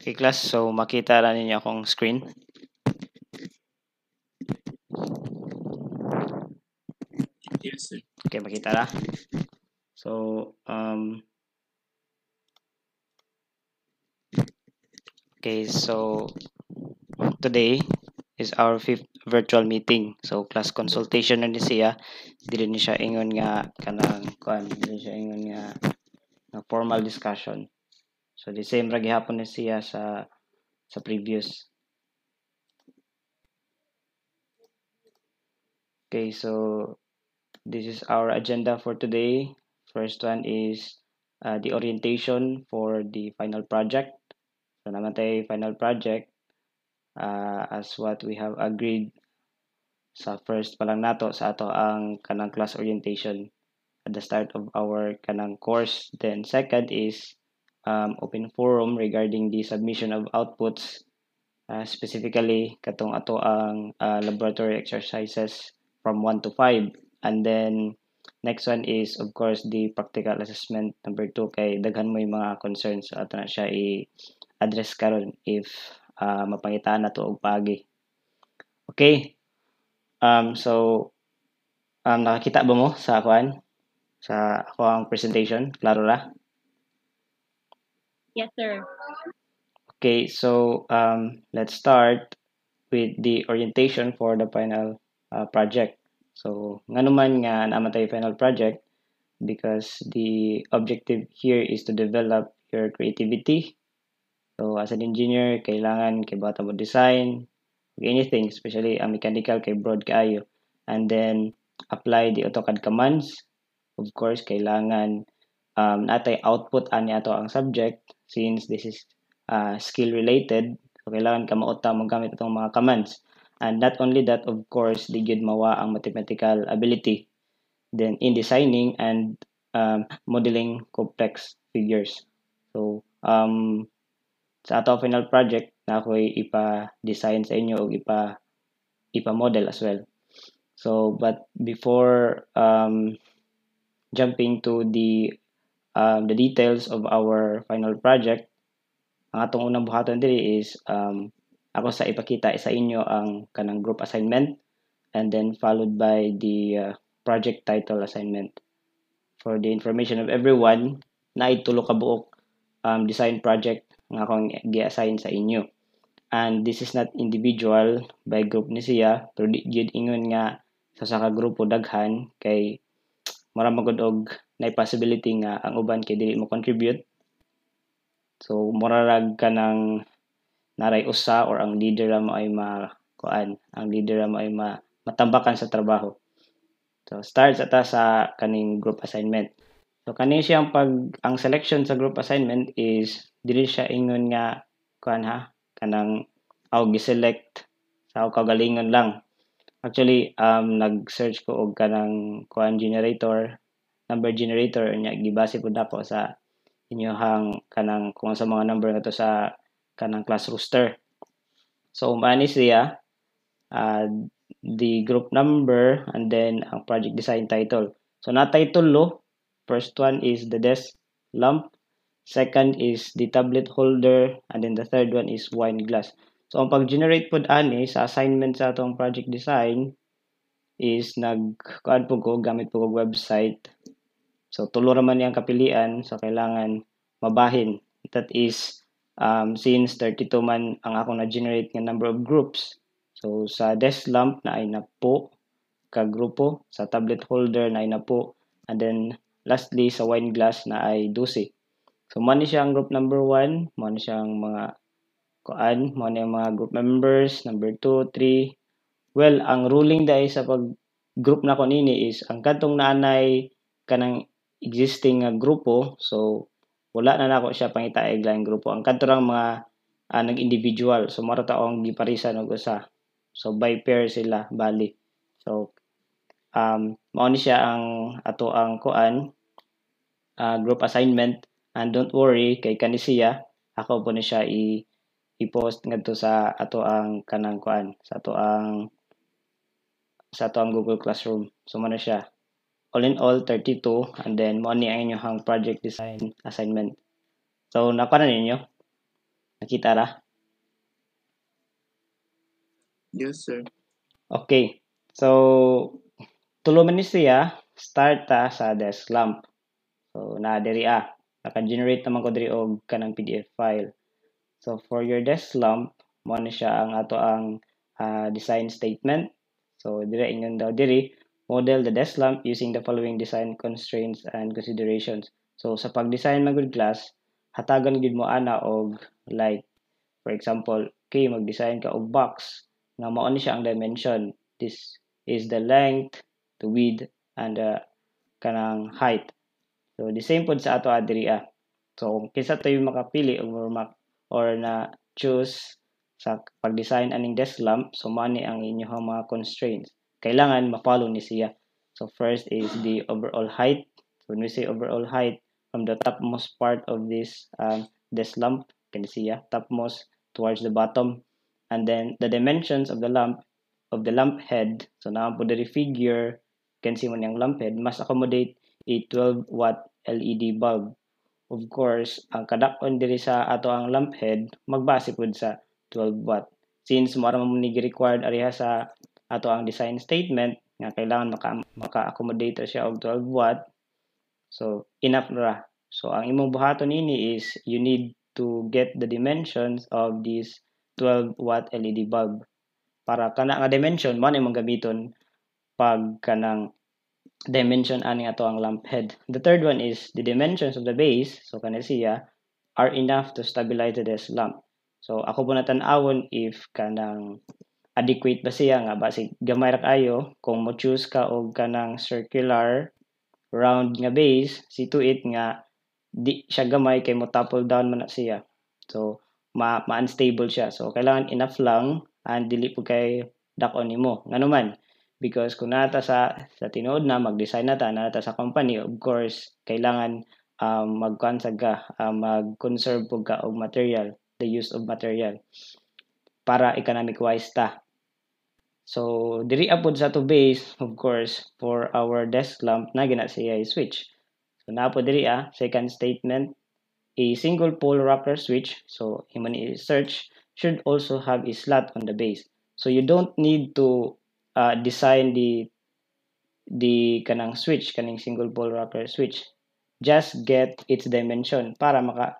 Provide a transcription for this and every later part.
Okay class, so makita na ninyo akong screen. Yes, sir. Okay, makita na. So, um, okay, so today is our fifth virtual meeting. So, class consultation na ni siya. Dili ni siya ingon nga kanang kuan, dili siya ingon nga, Na formal discussion. So the same ra gihapon ni siya sa sa previous. Okay, so this is our agenda for today. First one is uh, the orientation for the final project. So naman tayo final project uh, as what we have agreed sa first pa lang nato sa ato ang kanang class orientation at the start of our kanang course. Then second is um, open forum regarding the submission of outputs uh, specifically katong ato ang uh, laboratory exercises from 1 to 5 and then next one is of course the practical assessment number 2 kay daghan mo yung mga concerns so ato na siya i-address karon if uh, mapangitaan na to og pagi okay um so um nakakita ba mo sa kuan sa ako ang presentation klaro ra Yes, sir. Okay, so um, let's start with the orientation for the final uh, project. So, nga naman nga namatay final project because the objective here is to develop your creativity. So, as an engineer, kailangan kay bata mo design, anything, especially a mechanical kay broad kaayo. And then, apply the AutoCAD commands. Of course, kailangan um, natin output niya to ang subject since this is uh, skill related so kailangan ka mauta mo gamit itong mga commands and not only that of course di gyud mawa ang mathematical ability then in designing and um, modeling complex figures so um, sa ato final project na ako ipa-design sa inyo o ipa ipa-model as well. So, but before um, jumping to the um, the details of our final project, ang atong unang buhaton diri is um, ako sa ipakita sa inyo ang kanang group assignment and then followed by the uh, project title assignment. For the information of everyone, na itulo ka buok um, design project nga akong gi-assign sa inyo. And this is not individual by group ni siya, pero di gyud ingon nga sa saka grupo daghan kay mura magud og na possibility nga ang uban kay dili mo contribute so mura rag ka ng naray usa or ang leader ra mo ay ma kuan ang leader mo ay ma, matambakan sa trabaho so start sa ta sa kaning group assignment so kani siyang pag ang selection sa group assignment is dili siya ingon nga kuan ha kanang aw gi-select sa kagalingon lang Actually, um, nag-search ko og kanang kuan generator, number generator nya gibase pud ako sa inyohang kanang kung sa mga number nato sa kanang class roster. So umani siya uh, the group number and then ang project design title. So na title lo, first one is the desk lamp, second is the tablet holder, and then the third one is wine glass. So, ang pag-generate po ani sa assignment sa atong project design is nag-kuan po ko, gamit po ko website. So, tulo man niyang kapilian. So, kailangan mabahin. That is, um, since 32 man ang ako na-generate ng number of groups. So, sa desk lamp na ay na po kagrupo. sa tablet holder na ay na po, and then lastly sa wine glass na ay 12. So, money siyang group number 1, money siyang mga kuan mo na yung mga group members number 2 3 well ang ruling dai sa pag group na ko nini is ang kantong nanay kanang existing nga grupo so wala na nako na siya pangitaig lang grupo ang kantong mga uh, ah, nag individual so mara ta ang giparisan og usa so by pair sila bali so um mao ni siya ang ato ang kuan uh, group assignment and don't worry kay kanisiya ako po ni siya i i-post ngadto sa ato ang kanang kuan sa ato ang sa ato ang Google Classroom so man siya all in all 32 and then mo ni ang hang project design assignment so nakuha na ninyo nakita ra yes sir okay so tulo man ni siya start ta sa desk lamp. so na diri ah naka-generate naman ko diri og kanang PDF file So for your desk lamp, mo ni siya ang ato ang uh, design statement. So dire ingon daw diri model the desk lamp using the following design constraints and considerations. So sa pag-design magud class, hatagan gid mo ana og like for example, kay mag-design ka og box nga mao ni siya ang dimension. This is the length, the width and the kanang height. So the same pod sa ato adiri ah, ah. So kinsa tayo makapili og or na choose sa pag-design aning desk lamp, so mani ang inyo mga constraints. Kailangan mapalo ni siya. So first is the overall height. So when we say overall height, from the topmost part of this um, desk lamp, can you see ya topmost towards the bottom, and then the dimensions of the lamp of the lamp head. So now po the figure, can see mo yung lamp head must accommodate a 12 watt LED bulb. Of course, ang kadakon diri sa ato ang lamp head magbase pud sa 12 watt. Since mo man ni required ariha sa ato ang design statement nga kailangan maka maka-accommodate siya og 12 watt. So enough ra. So ang imong buhaton ini is you need to get the dimensions of this 12 watt LED bulb. Para kana nga dimension man imong gamiton pag kanang dimension ani ato ang lamp head. The third one is the dimensions of the base, so kana siya, are enough to stabilize this lamp. So ako po natanawon if kanang adequate ba siya nga basi gamay ra kayo kung mo choose ka og kanang circular round nga base si to it nga di siya gamay kay mo topple down man na siya. So ma ma-unstable siya. So kailangan enough lang and dili po kay dakon nimo. Nganuman, because kung nata sa sa tinuod na mag-design na ta nata sa company of course kailangan um, magkansag ka uh, ah, mag-conserve pug ka og material the use of material para economic wise ta so diri apod sa to base of course for our desk lamp na gina siya switch so napo diri ah second statement a single pole rocker switch so human search should also have a slot on the base so you don't need to uh, design the the kanang switch kaning single pole rocker switch just get its dimension para maka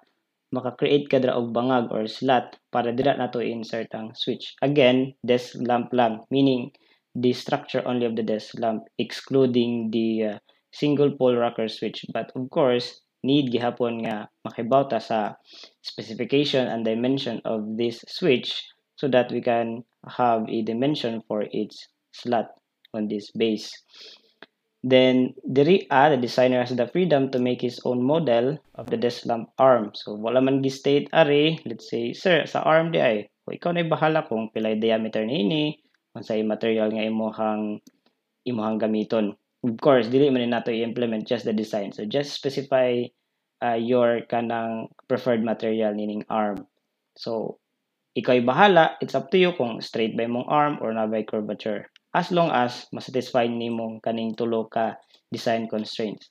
maka-create kadra og bangag or slot para dira nato insert ang switch again desk lamp lang meaning the structure only of the desk lamp excluding the uh, single pole rocker switch but of course need gihapon nga makibawta sa specification and dimension of this switch so that we can have a dimension for its slot on this base. Then, diriya, ah, the designer has the freedom to make his own model of the DESLAMP arm. So, wala man gi-state ari, let's say, sir, sa arm di ay, kung ikaw na bahala kung pilay diameter ni ini, unsay material nga imong imong gamiton. Of course, dili man nato i-implement just the design. So, just specify uh, your kanang preferred material nining arm. So, ikaw bahala, it's up to you kung straight ba imong arm or na by curvature as long as masatisfy nimong kaning tulo ka design constraints.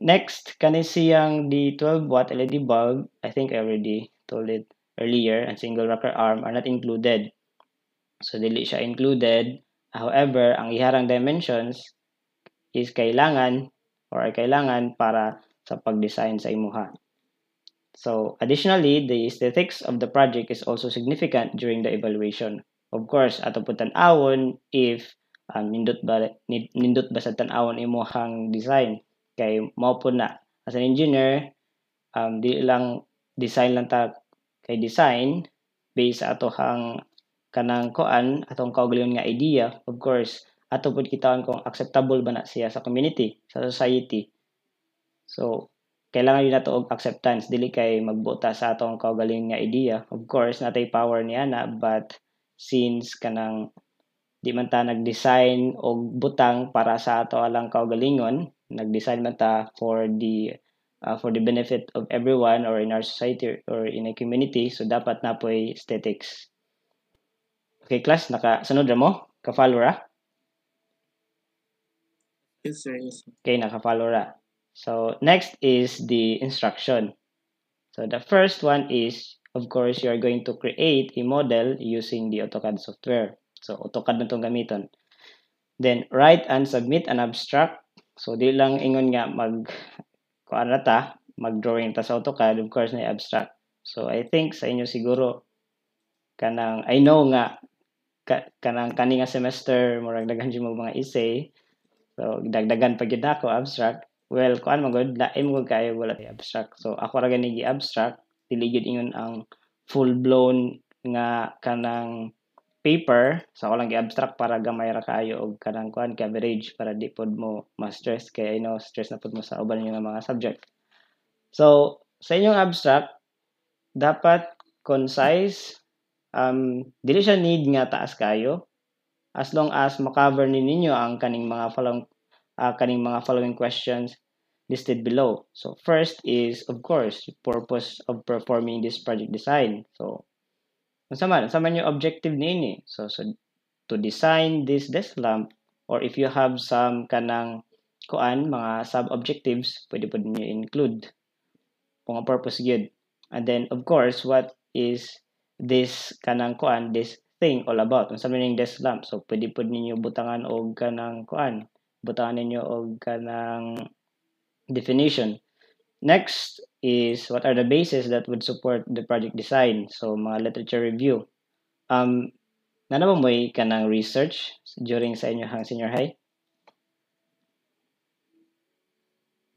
Next, kani siyang di 12 watt LED bulb, I think I already told it earlier, and single rocker arm are not included. So dili siya included. However, ang iharang dimensions is kailangan or ay kailangan para sa pag-design sa imuha. So, additionally, the aesthetics of the project is also significant during the evaluation Of course, ato po tan-awon if um, nindot ba nindot ba sa tanawon awon imuhang design kay mao po na as an engineer um, di lang design lang ta kay design based ato hang kanang koan atong kaugalingon nga idea of course ato pud kitaon kung acceptable ba na siya sa community sa society so kailangan yun nato og acceptance dili kay magbuta sa atong kaugalingon nga idea of course natay power niya na but since kanang di man ta nag-design og butang para sa ato alang kaugalingon nag-design man ta for the uh, for the benefit of everyone or in our society or in a community so dapat na po'y aesthetics okay class naka sanod ra mo ka follow ra yes sir yes sir. okay naka follow ra so next is the instruction so the first one is of course, you are going to create a model using the AutoCAD software. So, AutoCAD na itong gamiton. Then, write and submit an abstract. So, di lang ingon nga mag, kuan ta, mag-drawing ta sa AutoCAD, of course, na abstract. So, I think sa inyo siguro, kanang, I know nga, ka, kanang kani semester, murag daghan mo mga essay, so, dagdagan pag yun ako, abstract. Well, kuan magod, laim ko kayo, wala abstract. So, ako ra gani gi abstract, dili gid ingon ang full blown nga kanang paper sa so, lang abstract para gamay ra kayo og kanang kuan coverage para di pod mo ma-stress kay i know stress na pod mo sa uban nga mga subject. So, sa inyong abstract dapat concise um dili siya need nga taas kayo as long as makover ni ninyo ang kaning mga following uh, kaning mga following questions listed below. So first is, of course, purpose of performing this project design. So, unsa man, man yung objective nini. Eh. So, so, to design this desk lamp, or if you have some kanang kuan, mga sub-objectives, pwede po ninyo include. Kung purpose yun. And then, of course, what is this kanang kuan, this thing all about? Unsa man yung desk lamp. So, pwede po ninyo butangan o kanang kuan, butangan ninyo og kanang definition. Next is what are the bases that would support the project design? So, mga literature review. Um, nanabamoy ka ng research during sa inyo senior high?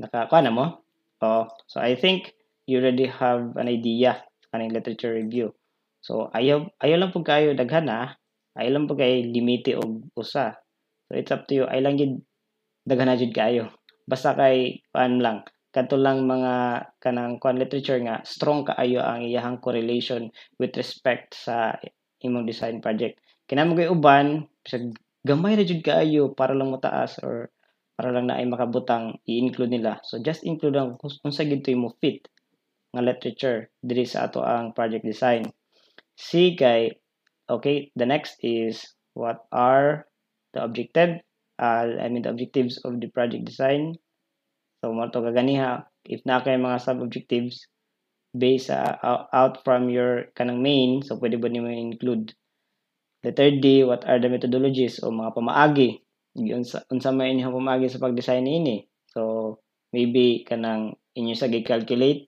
Nakakuha na mo? Oo. So, I think you already have an idea kaning literature review. So, ayaw, ayaw lang po kayo daghan ha. Ah. Ayaw lang po kayo limiti o usa. So, it's up to you. Ayaw lang yun daghan na kayo basta kay kan lang kadto lang mga kanang kwan literature nga strong kaayo ang iyahang correlation with respect sa imong design project kinamo kay uban bisag gamay ra jud kaayo para lang motaas or para lang na ay makabutang i-include nila so just include lang kung sa gidto mo fit nga literature diri sa ato ang project design C kay okay the next is what are the objective uh, I mean the objectives of the project design. So mo to kaganiha if na kay mga sub objectives based uh, out from your kanang main so pwede ba nimo include the third day what are the methodologies o mga pamaagi sa unsa may inyo pamaagi sa pagdesign ini so maybe kanang inyo sa calculate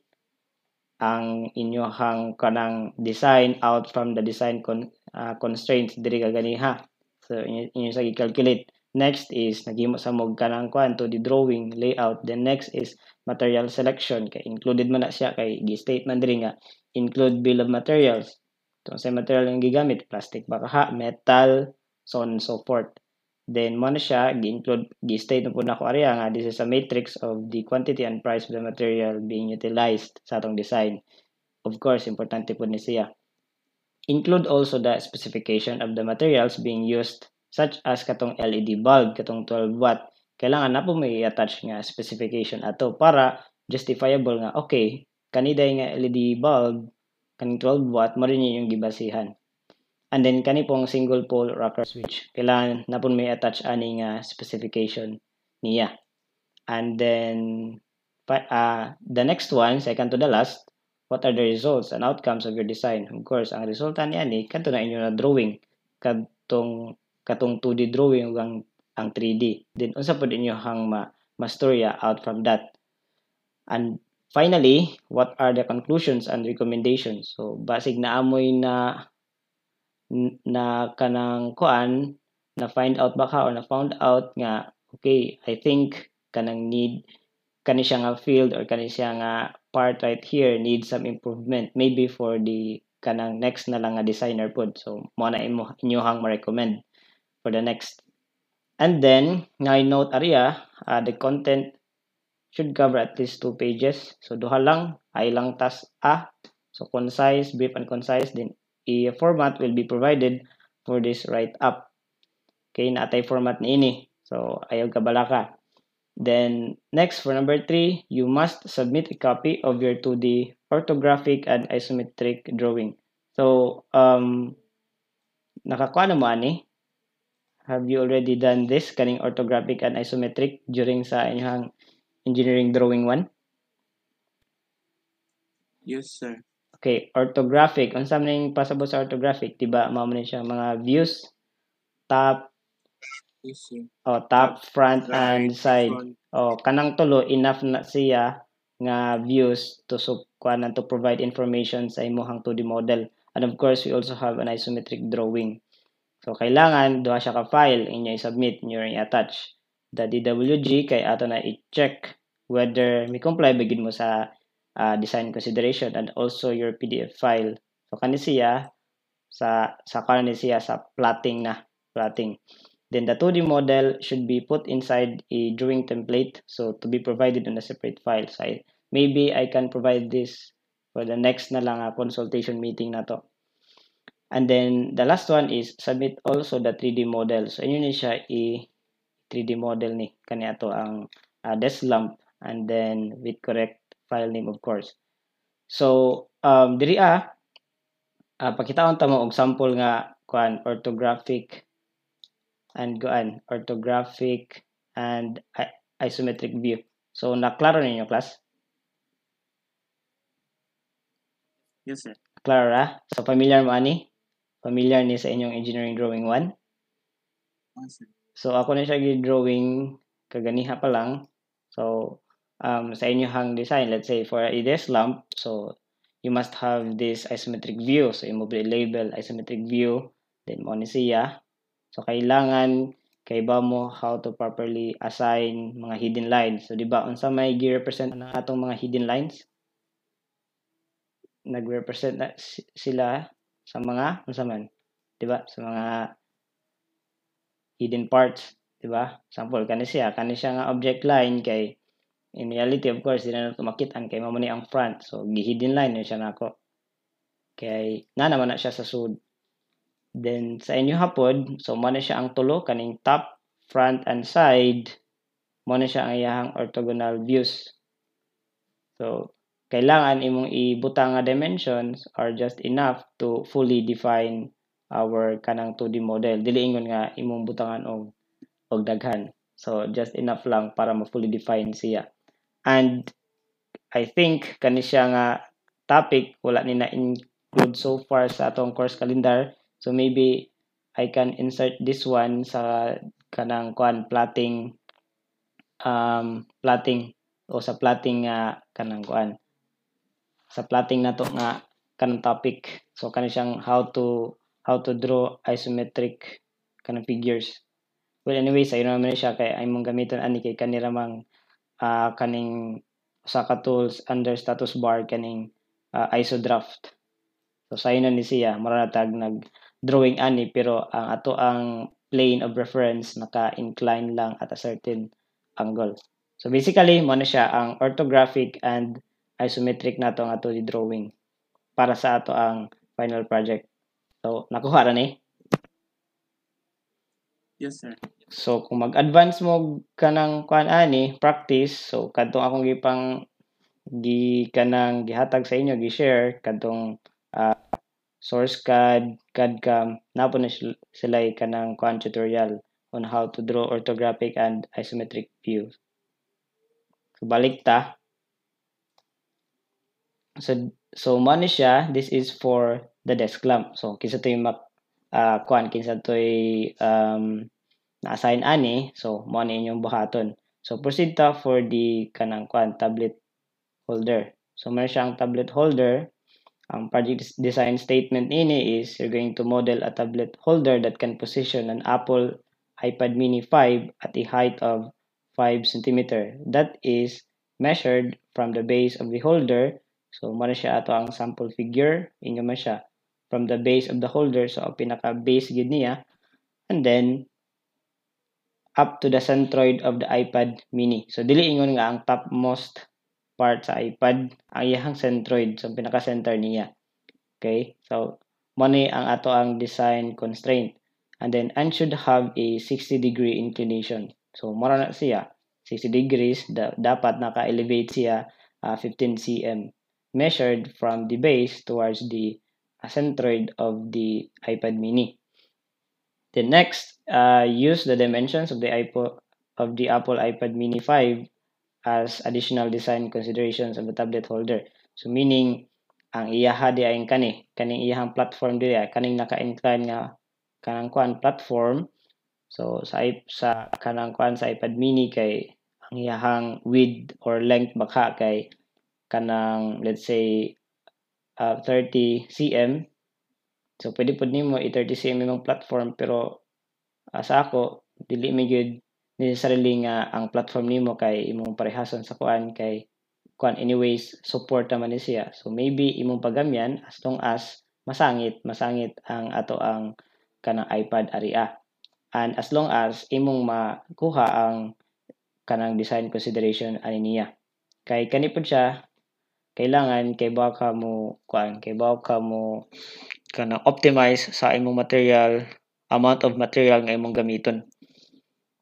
ang inyo hang kanang design out from the design con, uh, constraints diri kaganiha so inyo, inyo sa calculate Next is naghimo sa mo kanang kwan to the drawing layout. Then next is material selection kay included man na siya kay gi-state man diri nga include bill of materials. Tung sa material nga gigamit, plastic ba kaha, metal, so on and so forth. Then mo na siya gi-include gi-state na po na ko area nga this is a matrix of the quantity and price of the material being utilized sa atong design. Of course, importante po ni siya. Include also the specification of the materials being used such as katong LED bulb, katong 12 watt, kailangan na po may attach nga specification ato para justifiable nga, okay, kaniday nga LED bulb, kaning 12 watt, marin yun yung gibasihan. And then, kani pong single pole rocker switch, kailangan na po may attach ani nga specification niya. And then, but, uh, ah, the next one, second to the last, what are the results and outcomes of your design? Of course, ang resulta niya ni, kanto na inyo na drawing, kadtong katong 2D drawing ug ang, ang 3D. Then unsa pud inyo hang ma mastorya out from that. And finally, what are the conclusions and recommendations? So basig na amoy na na kanang kuan na find out ba or na found out nga okay, I think kanang need kani siya nga field or kani siya nga part right here need some improvement maybe for the kanang next na lang nga designer pod so mo na imo hang ma-recommend for the next. And then, nga note area, uh, the content should cover at least two pages. So, duha lang, ay lang task a. So, concise, brief and concise, then a e format will be provided for this write-up. Okay, natay format ni ini. So, ayaw kabalaka. Then, next, for number three, you must submit a copy of your 2D orthographic and isometric drawing. So, um, nakakuha naman eh. Have you already done this, kaning orthographic and isometric, during sa inyong engineering drawing one? Yes, sir. Okay, orthographic. Unsa man ning pasabot sa orthographic, diba? Mao siya mga views, top, yes, sir. oh, top, front, right, and side. Front. Oh, kanang tulo, enough na siya nga views to so, and to provide information sa imuhang 2D model. And of course, we also have an isometric drawing. So, kailangan doon siya ka-file inyo i-submit inyo ring attach. The DWG kay ato na i-check whether may comply bigid mo sa uh, design consideration and also your PDF file. So, kani siya sa sa kani siya sa plotting na, plotting. Then the 2D model should be put inside a drawing template so to be provided on a separate file. So, I, maybe I can provide this for the next na lang uh, consultation meeting na to. And then, the last one is submit also the 3D model. So, inyo siya i-3D model ni. Kanya to ang uh, lamp and then with correct file name of course. So, um, diri a uh, pakitaon ta mo og sample nga kuan orthographic and kuan orthographic and isometric view. So, naklaro ninyo class? Yes, sir. ra? so familiar mo ani? Familiar ni sa inyong engineering drawing 1? Ah, so ako na siya gi-drawing kaganiha pa lang. So um, sa inyong design, let's say for a desk lamp, so you must have this isometric view. So imo label isometric view, then mo ni siya. So kailangan kay ba mo how to properly assign mga hidden lines. So, di ba, unsa may gi-represent na atong mga hidden lines? nagrepresent na sila sa mga ano sa man, 'di ba? Sa mga hidden parts, 'di ba? Sample kani siya, kani siya nga object line kay in reality of course dili na tumakitan kay mamo ni ang front. So gihidden line yun siya nako. Kay na naman na siya sa sud. Then sa inyo hapod, so mo na siya ang tulo kaning top, front and side. Mo na siya ang iyahang orthogonal views. So kailangan imong ibuta nga dimensions are just enough to fully define our kanang 2D model. Dili ingon nga imong butangan og og daghan. So just enough lang para ma-fully define siya. And I think kani siya nga topic wala ni na include so far sa atong course calendar. So maybe I can insert this one sa kanang kwan plotting um plotting o sa plotting nga uh, kanang kwan sa plotting to nga kanang topic. So kani siyang how to how to draw isometric kanang figures. Well anyways sayo naman siya kay ay mong gamiton ani kay kanira mang uh, kaning usa ka tools under status bar kaning uh, ah, iso draft. So sayo na ni siya mura na tag nag drawing ani pero ang ato ang plane of reference naka-incline lang at a certain angle. So basically, mo na siya ang orthographic and isometric na to ang ato drawing para sa ato ang final project. So, nakuha ra ni? Yes, sir. So, kung mag-advance mo ka ng kuan ani, ah, practice, so kadtong akong gipang gi kanang gihatag sa inyo, gi-share kadtong uh, source card, CADCAM, napon na sila kanang kuan tutorial on how to draw orthographic and isometric views. So, balik ta, So, so money siya, this is for the desk lamp. So, kinsa to yung mak, uh, ah, kwan, kinsa to um, na-assign ani, so, money inyong buhaton. So, proceed ta for the kanang kwan, tablet holder. So, meron siyang tablet holder. Ang project design statement ini is you're going to model a tablet holder that can position an Apple iPad mini 5 at a height of 5 cm. That is measured from the base of the holder So, mo siya ato ang sample figure, inyo man siya from the base of the holder, so pinaka-base gid niya, and then up to the centroid of the iPad mini. So, dili ingon nga ang topmost part sa iPad, ang iyang centroid, so pinaka-center niya. Okay? So, money ang ato ang design constraint. And then, and should have a 60 degree inclination. So, mura na siya. 60 degrees, da dapat naka-elevate siya uh, ah, 15 cm. measured from the base towards the centroid of the iPad mini. The next, uh, use the dimensions of the, iPod, of the Apple iPad mini 5 as additional design considerations of the tablet holder. So meaning, ang iyaha di ay kani, kaning iyahang platform di ay, kaning naka-incline nga kanang platform. So sa sa kanangkuan sa iPad mini kay ang iyahang width or length baka kay kanang let's say uh, 30 cm so pwede pud nimo i 30 cm imong platform pero uh, sa ako dili mi gyud sarili nga ang platform nimo kay imong parehasan sa kuan kay kuan anyways support naman ni siya so maybe imong pagamyan as long as masangit masangit ang ato ang kanang iPad area and as long as imong makuha ang kanang design consideration ani niya kay kani pud siya kailangan kay baka mo kuan kay baka mo kana optimize sa imong material amount of material nga imong gamiton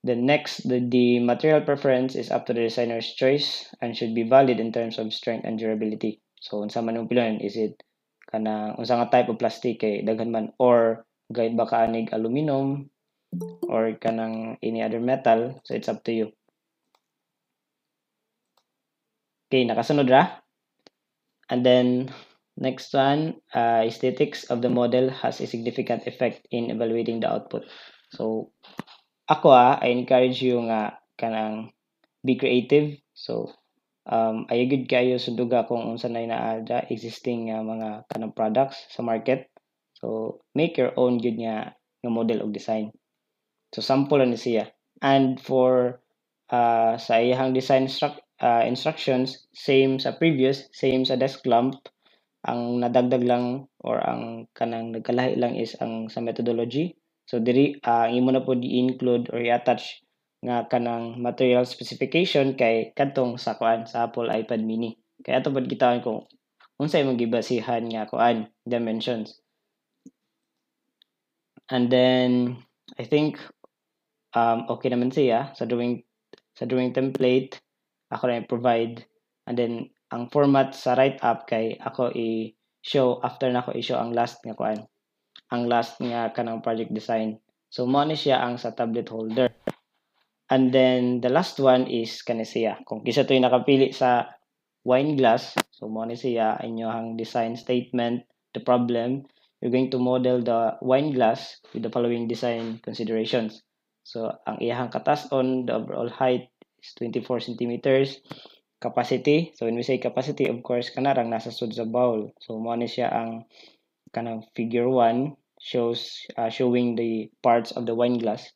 the next the, the material preference is up to the designer's choice and should be valid in terms of strength and durability so unsa man ang pilan is it kana unsa nga type of plastic kay daghan man or gayud ba kaanig aluminum or kanang any other metal so it's up to you okay nakasunod ra And then next one, uh, aesthetics of the model has a significant effect in evaluating the output. So ako ah, I encourage you nga kanang be creative. So um, ayagid kayo sunduga kung unsa na inaada existing uh, mga kanang products sa market. So make your own good nga ng model og design. So sample na siya. And for uh, sa iyang design struct uh, instructions, same sa previous, same sa desk lamp. Ang nadagdag lang or ang kanang nagkalahi lang is ang sa methodology. So diri uh, imo na po di include or attach nga kanang material specification kay kadtong sa kuan sa Apple iPad mini. Kaya ato pod gitawon kung unsay imong gibasihan nga kuan dimensions. And then I think um, okay naman siya sa drawing sa drawing template ako na i-provide. And then, ang format sa write-up kay ako i-show, after na ako i-show ang last nga kuan. Ang last nga kanang project design. So, mo ni siya ang sa tablet holder. And then, the last one is kani siya. Kung kisa to'y nakapili sa wine glass, so mo ni siya inyohang design statement, the problem, you're going to model the wine glass with the following design considerations. So, ang iyahang katas on, the overall height, is 24 centimeters capacity so when we say capacity of course kanarang nasa sud sa bowl so mo ni siya ang kanang figure 1 shows uh, showing the parts of the wine glass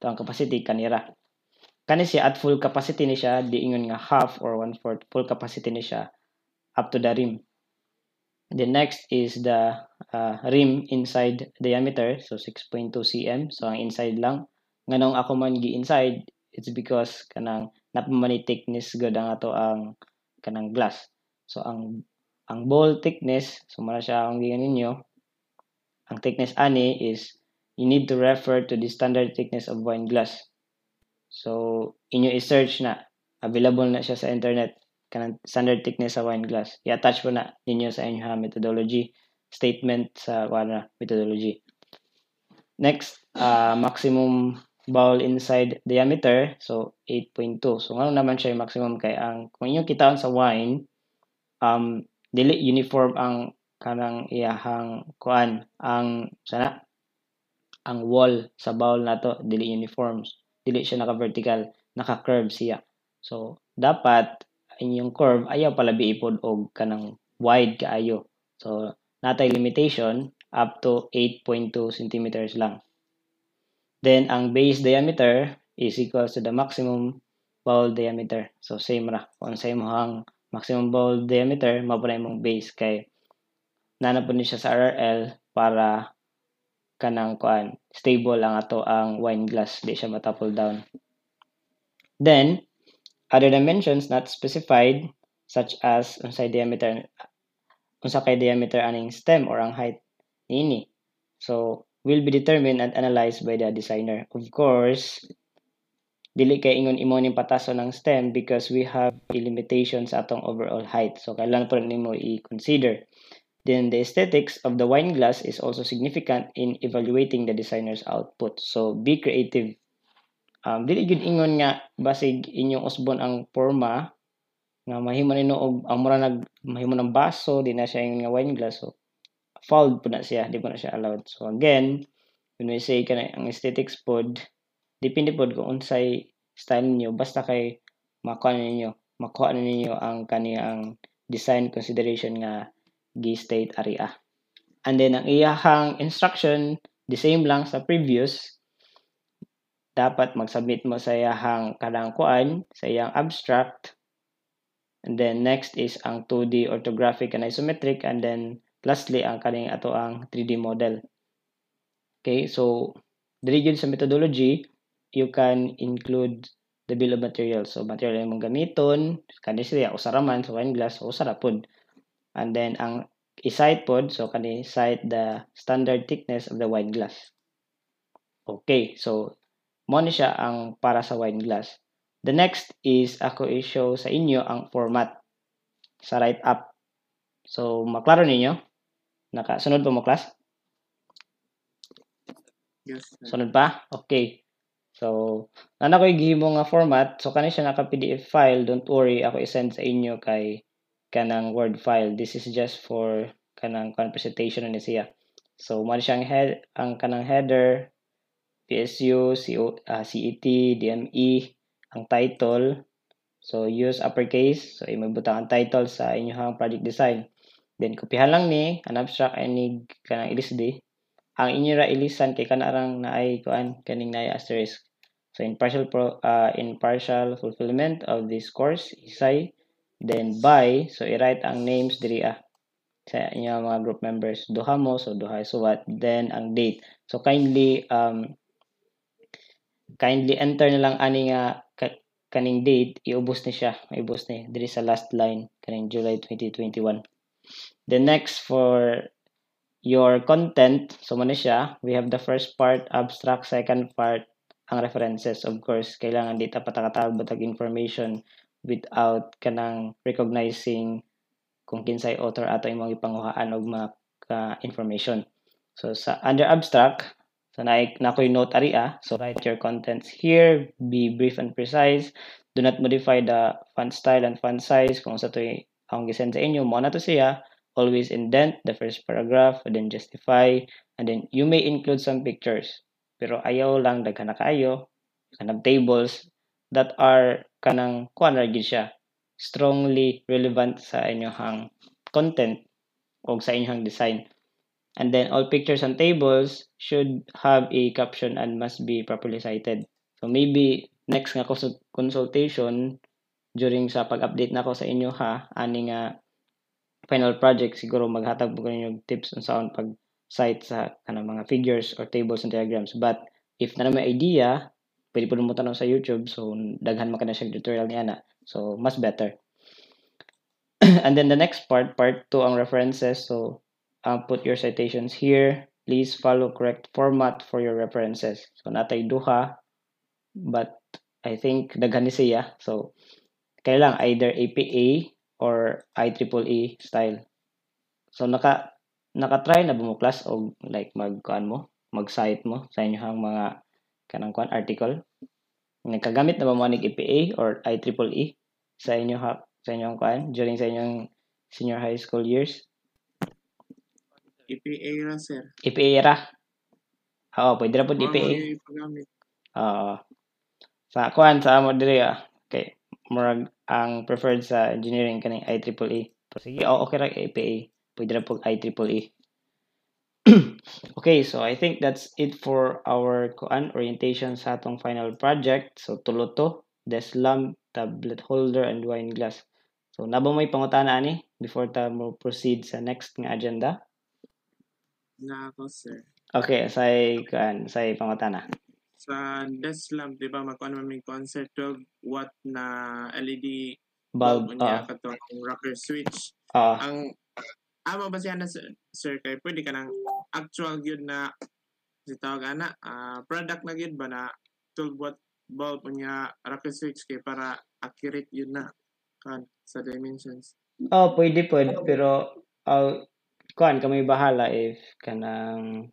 to ang capacity kanira kani siya at full capacity ni siya ingon nga half or one fourth full capacity ni siya up to the rim the next is the uh, rim inside diameter so 6.2 cm so ang inside lang nganong ako man gi inside it's because kanang napamani thickness gud ang ato ang kanang glass. So ang ang ball thickness, so mura siya ang gigan ninyo, ang thickness ani is you need to refer to the standard thickness of wine glass. So inyo i-search na available na siya sa internet kanang standard thickness sa wine glass. I-attach po na ninyo sa inyo ha, methodology statement sa wala methodology. Next, uh, maximum bowl inside diameter, so 8.2. So ngano naman siya yung maximum kay ang kung inyo kitaan sa wine, um dili uniform ang kanang iyahang kuan ang sana ang wall sa bowl nato dili uniforms. Dili siya naka vertical, naka curve siya. So dapat inyong curve ayaw palabi ipod og kanang wide kaayo. So natay limitation up to 8.2 centimeters lang. Then, ang base diameter is equal to the maximum bowl diameter. So, same ra. Kung ano sa imong maximum bowl diameter, mapunay mong base kay nanapun siya sa RRL para kanang kuan stable lang ato ang wine glass di siya matapol down then other dimensions not specified such as unsay diameter unsa kay diameter aning stem or ang height nini so will be determined and analyzed by the designer. Of course, dili kay ingon imo ning pataso ng stem because we have a limitation sa atong overall height. So kailangan pa nimo i-consider. Then the aesthetics of the wine glass is also significant in evaluating the designer's output. So be creative. Um, dili gud ingon nga basig inyong usbon ang forma nga mahimo nino og ang mura nag mahimo ng baso di na siya ingon nga wine glass. So fold po na siya, di po na siya allowed. So again, when we say kana ang aesthetics pod, depende pod kung unsay style niyo basta kay makuha ninyo, makuha ninyo ang kaniyang design consideration nga gi-state area. And then ang iyahang instruction, the same lang sa previous, dapat mag-submit mo sa iyahang kadangkuan, sa iyang abstract. And then next is ang 2D orthographic and isometric and then Lastly, ang kaning ato ang 3D model. Okay, so dili gyud sa methodology, you can include the bill of materials. So material imong gamiton, kani siya man so wine glass so usara pod. And then ang i-sight pod, so kani sight the standard thickness of the wine glass. Okay, so mo ni siya ang para sa wine glass. The next is ako i-show sa inyo ang format sa write-up. So, maklaro ninyo Nakasunod po mo, class? Yes. Sir. Sunod pa? Okay. So, nana ko gihimo nga format. So, kani siya naka-PDF file. Don't worry, ako isend sa inyo kay kanang Word file. This is just for kanang presentation na siya. So, man siyang head, ang kanang header, PSU, CO, uh, ah, CET, DME, ang title. So, use uppercase. So, imabutang ang title sa inyong project design. Then kopihan lang ni an abstract ani kanang LSD. Ang inyo ra ilisan kay kanarang na ay kuan kaning naay asterisk. So in partial pro, uh, in partial fulfillment of this course isay then by so i-write ang names diri ah sa inyo mga group members duha mo so duha so what then ang date so kindly um kindly enter na lang ani nga kaning date iubos ni siya iubos ni diri sa last line kaning July 2021 The next for your content, so muna siya, we have the first part, abstract, second part, ang references. Of course, kailangan dita patakatawag batag information without kanang recognizing kung kinsay author ato imong ipanguhaan og mga uh, information. So sa under abstract, so na nakoy note ari ah. So write your contents here, be brief and precise. Do not modify the font style and font size kung sa to'y akong gisend sa inyo, mo na to siya, always indent the first paragraph, and then justify, and then you may include some pictures. Pero ayaw lang daghan na kaayo, kanang tables that are kanang kuan gid siya strongly relevant sa inyong content o sa inyong design. And then all pictures and tables should have a caption and must be properly cited. So maybe next nga consultation during sa pag-update nako sa inyo ha, ani nga final project siguro maghatag ko ninyo tips on sound pag site sa ano, mga figures or tables and diagrams. But if na may idea, pwede pud mo tanong sa YouTube so daghan man ka na siya tutorial niya na. So mas better. and then the next part, part 2 ang references. So uh, put your citations here. Please follow correct format for your references. So natay duha but I think daghan ni siya. So kailang either APA or IEEE style. So naka naka-try na bumuklas og like magkuan mo, mag-cite mo sa inyong mga kanang kuan article. Nagkagamit na ba mo ni APA or IEEE sa inyo ha, sa inyong kuan during sa inyong senior high school years? EPA ra, sir. EPA ra? Oo, pwede ra po di EPA. Oo. Sa kuan, sa amo diri ah. Okay. Murag, ang preferred sa engineering kaning IEEE. E. Sige, oh, okay ra APA. Pwede ra pug IEEE. E. okay, so I think that's it for our kuan orientation sa atong final project. So tulo to, deslam, tablet holder and wine glass. So naba may pangutana ani before ta mo proceed sa next nga agenda? Na ako, sir. Okay, say kuan, say pangutana sa desk lamp, di ba, magkano may concept 12 watt na LED bulb niya uh, katong rocker switch. Uh, ang amo ba siya na sir kay pwede ka nang actual gyud na si tawag ana ah, uh, product na gyud ba na 12 watt bulb niya rocker switch kay para accurate yun na kan sa dimensions. Oh, pwede pwede pero uh, kuan kami bahala if kanang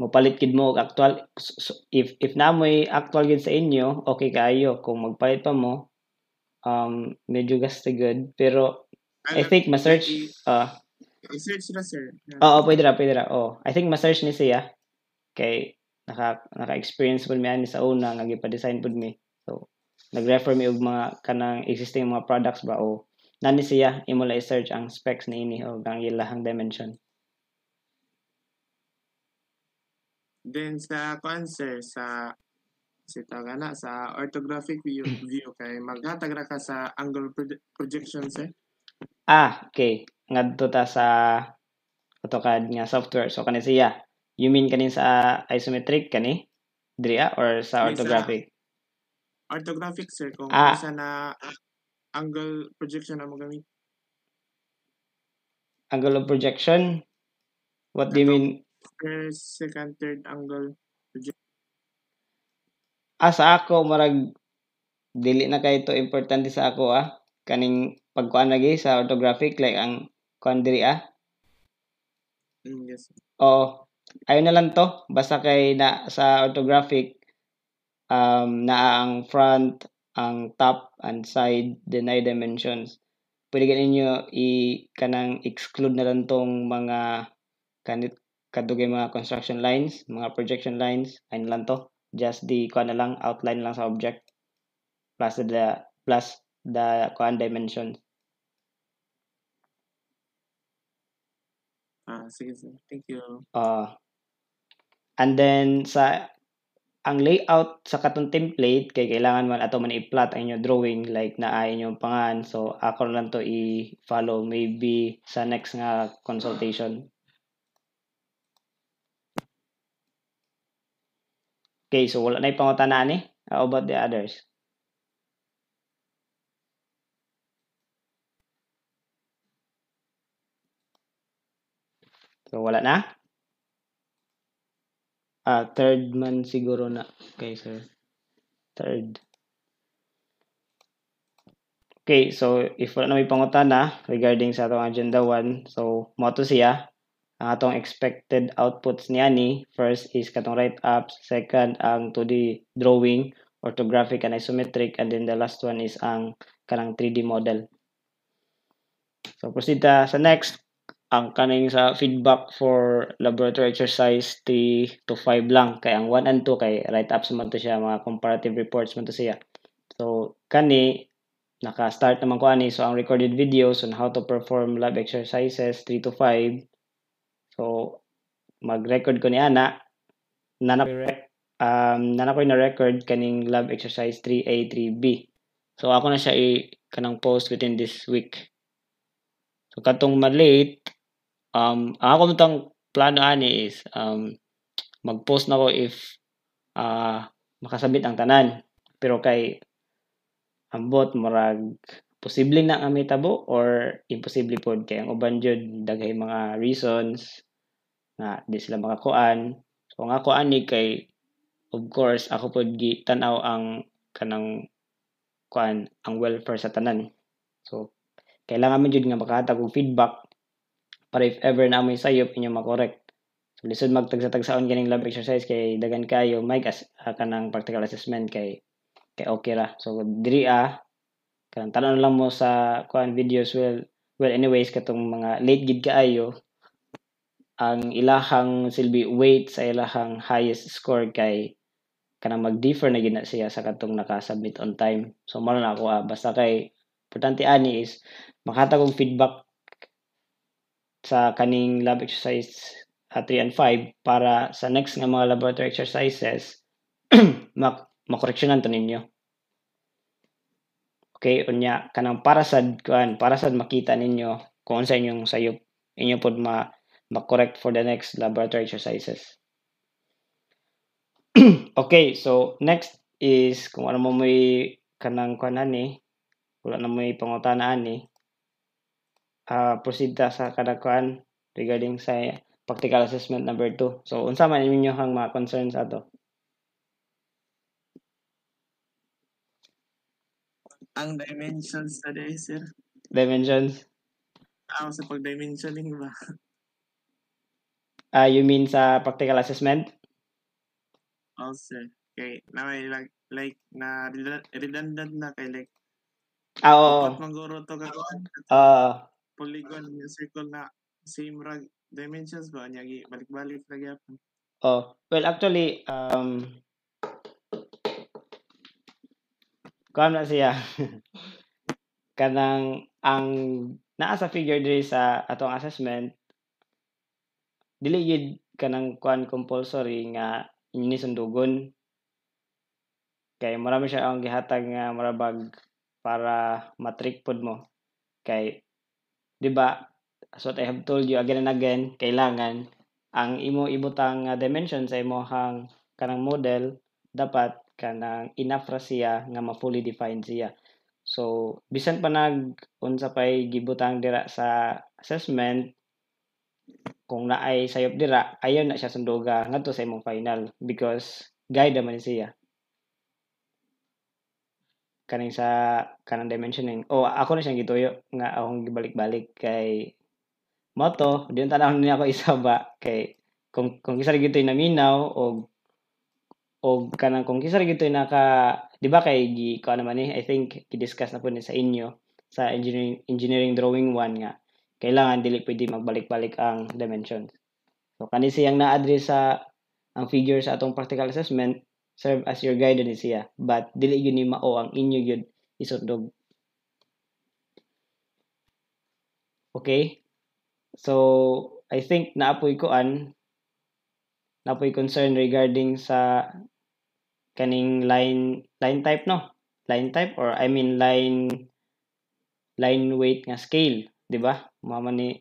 mapalit kid mo og actual so, if if namoy actual gid sa inyo okay kayo kung magpalit pa mo um medyo gasta good pero I, ah, I think ma-search uh ah. search ra sir. Oo, oh, oh, pwede ra, pwede ra. Oh, I think ma-search ni siya. Kay naka naka-experience pud mi ani sa una nga gipa-design pud mi. So nag-refer mi og mga kanang existing mga products ba o oh. nani siya imo la search ang specs ni ini og ang ilahang dimension. Then sa kuan sa si tagana sa orthographic view, view kay maghatag ra ka sa angle pro- projection sir. Ah, okay. Ngadto ta sa AutoCAD nga software. So kani siya. You mean kani sa isometric kani? Dria or sa orthographic? Sa orthographic sir kung ah. isa na angle projection ang magamit. Angle of projection? What do you mean? first, second, third angle. Asa ah, ako marag dili na kay to importante sa ako ah kaning pagkuan lagi sa orthographic like ang kuan diri ah. Mm, yes. Oo. Oh, Ayun na lang to basta kay na sa orthographic um na ang front, ang top and side the nine dimensions pwede ganin nyo i kanang exclude na lang tong mga kanit kadugay mga construction lines, mga projection lines, ayun lang to. Just the kuan na lang outline lang sa object plus the plus the kuan dimensions. Ah, sige, sir. Thank you. Uh, and then sa ang layout sa katong template kay kailangan man ato man i-plot ang inyong drawing like na ay inyong pangan so ako lang to i-follow maybe sa next nga consultation Okay, so wala na ipangutanaan eh. How about the others? So, wala na? Ah, third man siguro na. Okay, sir. Third. Okay, so if wala na may pangutan na regarding sa itong agenda 1, so mo to siya, ang atong expected outputs niya ni first is katong write up second ang 2D drawing orthographic and isometric and then the last one is ang kanang 3D model so proceed ta sa next ang kaning sa feedback for laboratory exercise 3 to 5 lang kay ang 1 and 2 kay write up man to siya mga comparative reports man to siya so kani naka-start naman ko ani so ang recorded videos on how to perform lab exercises 3 to 5 So, mag-record ko ni Ana. Nana um, nana ko na-record kaning Love exercise 3A, 3B. So, ako na siya i kanang post within this week. So, katong malate, um, ang ako tang plano ani is, um, mag-post na ko if uh, ah, makasabit ang tanan. Pero kay ambot murag posible na ang may tabo or imposible pod kay ang uban jud daghay mga reasons na di sila makakuan so nga ko ani kay of course ako pod gi tan-aw ang kanang kuan ang welfare sa tanan so kailangan man jud nga makahatag og feedback para if ever na may sayop inyo makorrect so lisod magtagsa-tagsaon kining lab exercise kay dagan kayo mic as ah, kanang practical assessment kay kay okay ra so diri a ah, kanang tanan lang mo sa kuan videos well well anyways katong mga late gid kaayo ang ilahang silbi weight sa ilahang highest score kay kanang mag-differ na gina siya sa katong naka-submit on time. So mara na ako ah, basta kay importante ani is makata kong feedback sa kaning lab exercise uh, 3 and 5 para sa next nga mga laboratory exercises mak makoreksyonan to ninyo. Okay, unya kanang para sad kuan, para sad makita ninyo kung sa inyong sayop inyo pod ma not correct for the next laboratory exercises. okay, so next is kung ano mo may kanang kanan ni, eh, wala na may pangutanaan ni, eh, uh, proceed ta sa kadakuan regarding sa practical assessment number 2. So, unsa man ninyo hang mga concerns ato? Ang dimensions na sir. Dimensions? Ah, sa pag-dimensioning ba? Uh, you mean sa practical assessment? Oh, Also, okay. Na may like, like na redundant na kay like Ah, oo. Dapat mangguro to karon. Ah. polygon nga circle na same rag dimensions ba niya gi balik-balik lagi yapon. Oh, well actually um kuan na siya. kanang ang naa sa figure diri sa atong assessment dili gid kanang kuan compulsory nga ini sundugon kay marami siya ang gihatag nga marabag para matrick pod mo kay di ba as what I have told you again and again kailangan ang imo ibutang uh, dimension sa imo hang kanang model dapat kanang enough siya nga ma fully defined siya so bisan pa nag unsa pay gibutang dira sa assessment kung naay sayop dira ayaw na siya sunduga ngadto sa imong final because guide man siya kaning sa kanang dimensioning oh ako na siyang gituyo nga akong gibalik-balik kay moto di tanawon niya ako isa ba kay kung kung kisa gitoy na minaw o o kanang kung kisa gitoy naka di ba kay gi ko naman eh I think i-discuss na po ni sa inyo sa engineering engineering drawing 1 nga kailangan dili pwede magbalik-balik ang dimensions. So kani siyang na-address sa ang figures sa atong practical assessment serve as your guide ni siya but dili yun ni mao ang inyo yun isundog. Okay? So I think naapoy ko an naapoy concern regarding sa kaning line line type no line type or I mean line line weight nga scale 'di ba? Mama ni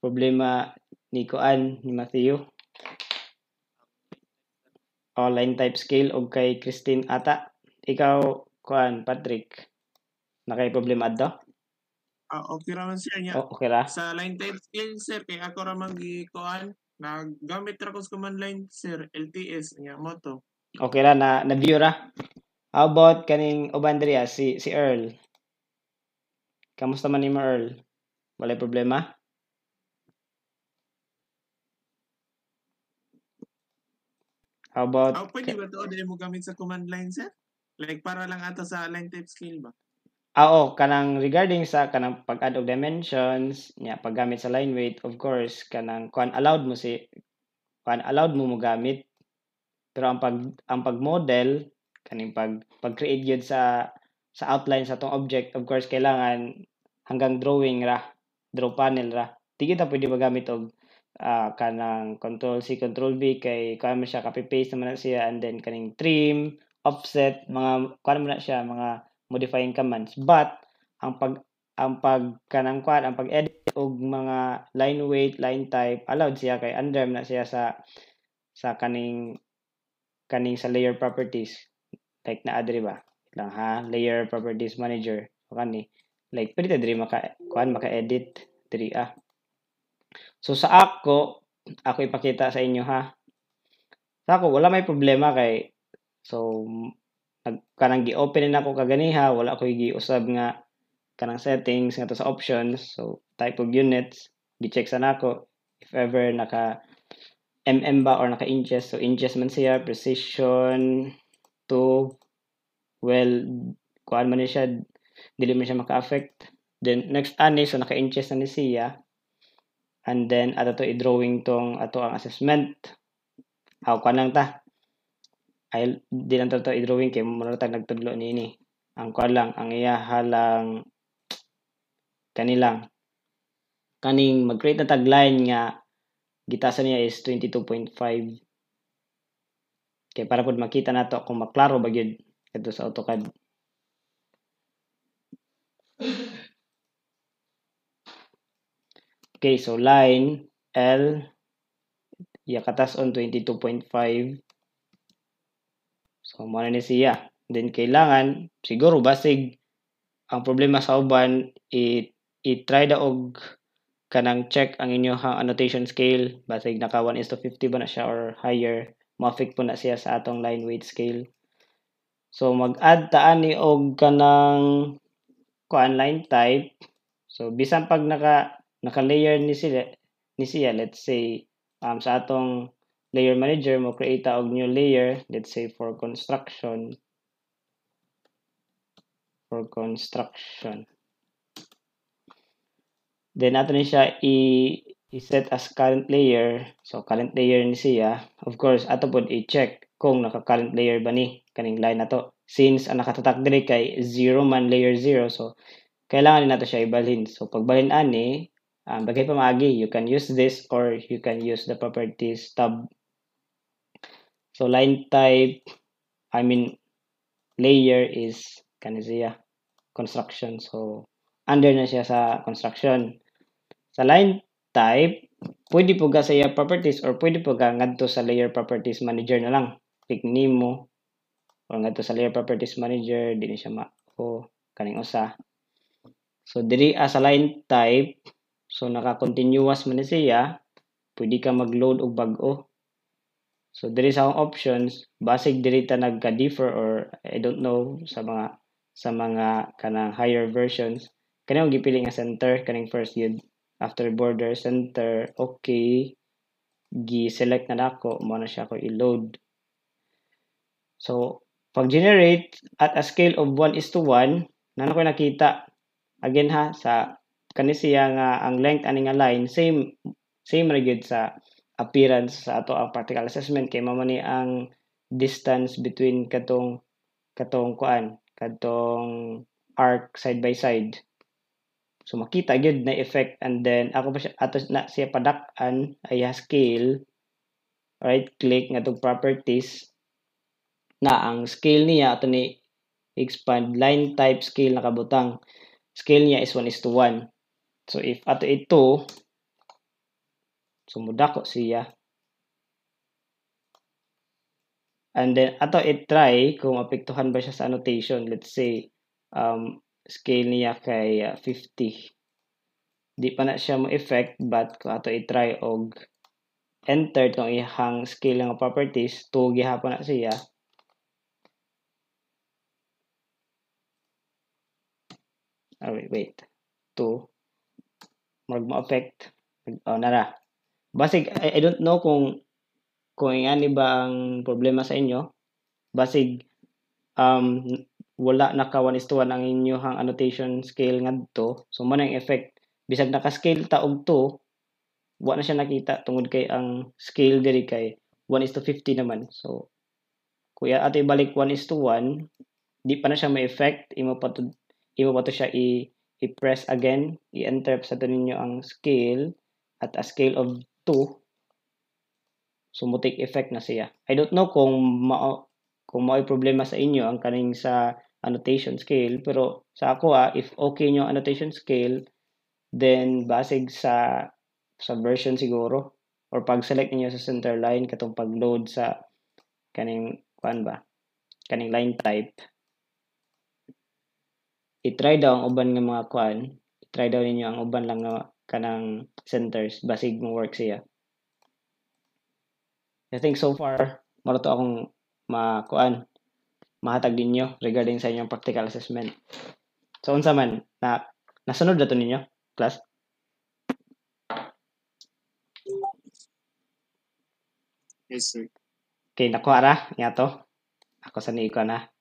problema ni Kuan ni Matthew. Online type scale og kay Christine ata. Ikaw Kuan Patrick. Nakay problema adto? uh, ah, okay ra man siya niya. Oh, okay ra. Sa line type scale sir kay ako ra man gikuan nagamit ra ko sa command line sir LTS niya mo to. Okay ra na na view ra. How about kaning uban si si Earl? Kamusta man ni Earl? Walay problema? How about... Oh, pwede ba ito? Dahil mo gamit sa command line, sir? Like, para lang ata sa line type scale ba? Ah, oh, kanang regarding sa kanang pag-add of dimensions, niya paggamit sa line weight, of course, kanang kuan allowed mo si kuan allowed mo mo gamit. Pero ang pag ang pag-model kaning pag pag-create gyud sa sa outline sa tong object, of course, kailangan hanggang drawing ra, draw panel ra. Di kita pwede magamit og uh, kanang control C, control V kay kuan mo siya copy paste naman na siya and then kaning trim, offset, mga kuan mo na siya mga modifying commands. But ang pag ang pag kanang kuan, ang pag-edit og mga line weight, line type allowed siya kay under na siya sa sa kaning kaning sa layer properties like na adri ba lang ha layer properties manager kani like pwede diri maka kuan maka edit diri ah so sa ako ako ipakita sa inyo ha sa ako wala may problema kay so nag kanang gi-open na ako kaganiha wala ko giusab nga kanang settings nga to sa options so type of units gi-check sana ako if ever naka mm ba or naka inches so inches man siya precision to well, kuan man ni siya, dili man siya maka-affect. Then, next ani, so naka-inches na ni siya. And then, ato to i-drawing tong ato ang assessment. Aw, kuan lang ta. Ay, di lang to, i-drawing kay muna tag nagtudlo ni ini. Ang kuan lang, ang iya halang kanilang kaning mag-create na tagline nga gitasan niya is 22.5 kay para pud makita nato kung maklaro ba gyud ito sa AutoCAD. Okay, so line L yakatas on 22.5. So, muna ni siya. Then, kailangan, siguro, basig, ang problema sa uban, i-try da og kanang check ang inyo ha, annotation scale. Basig, naka 1 is to 50 ba na siya or higher. Mafic po na siya sa atong line weight scale. So mag-add ta ani og kanang kuan line type. So bisan pag naka naka-layer ni sila ni siya let's say um, sa atong layer manager mo create ta og new layer let's say for construction for construction. Then ato ni siya i i-set as current layer. So current layer ni siya. Of course, ato pod i-check kung naka-current layer ba ni kaning line na to. Since ang nakatatak diri kay 0 man layer 0, so kailangan nato siya ibalhin. So pagbalhin ani, um, bagay pamagi you can use this or you can use the properties tab. So line type, I mean layer is kana construction. So under na siya sa construction. Sa line type, pwede po ga sa iya properties or pwede po ga ngadto sa layer properties manager na lang click nemo or nga to sa layer properties manager dili siya mako kaning usa so diri as a line type so naka continuous man siya pwede ka magload og bag-o so diri sa akong options basic diri ta nagka differ or i don't know sa mga sa mga kanang higher versions kanang gipili nga center kaning first yun after border center okay gi-select na nako mo na siya ko i-load So, pag-generate at a scale of 1 is to 1, na ko nakita, again ha, sa kanisiya nga ang length ani nga line, same same rigid sa appearance sa ato ang particle assessment kay mao ni ang distance between katong katong kuan, katong arc side by side. So makita gyud na effect and then ako pa siya ato na siya padak-an ay scale right click ngadtong properties na ang scale niya ato ni expand line type scale na kabutang scale niya is 1 is to 1 so if ato ito sumudako siya and then ato i-try kung apektuhan ba siya sa annotation let's say um, scale niya kay uh, 50 di pa na siya mo effect but kung ato i-try og enter tong ihang scale nga properties to gihapon na siya oh, wait, To mag mo affect oh, nara. Basig, I, I don't know kung, kung yan ba ang problema sa inyo. Basig, um, wala na ka is to 1 ang inyong annotation scale ngadto. So, mo ang effect. Bisag naka-scale ta og 2 wa na siya nakita tungod kay ang scale diri kay 1 is to 50 naman. So, kuya ato ibalik 1 is to 1, di pa na siya may effect, imo pa iwa mo to siya i i-press again, i-enter sa to ninyo ang scale at a scale of 2 so mo effect na siya. I don't know kung ma kung may problema sa inyo ang kaning sa annotation scale pero sa ako ah, if okay nyo annotation scale then basig sa sa version siguro or pag-select niyo sa center line katong pag-load sa kaning kuan ba kaning line type i-try daw ang uban ng mga kuan i-try daw ninyo ang uban lang nga kanang centers basig mo work siya I think so far marato to akong makuan mahatag ninyo regarding sa inyong practical assessment so unsa man na nasunod dato ninyo class Yes, sir. Okay, nakuha ra. Nga to. Ako sa ni ko na.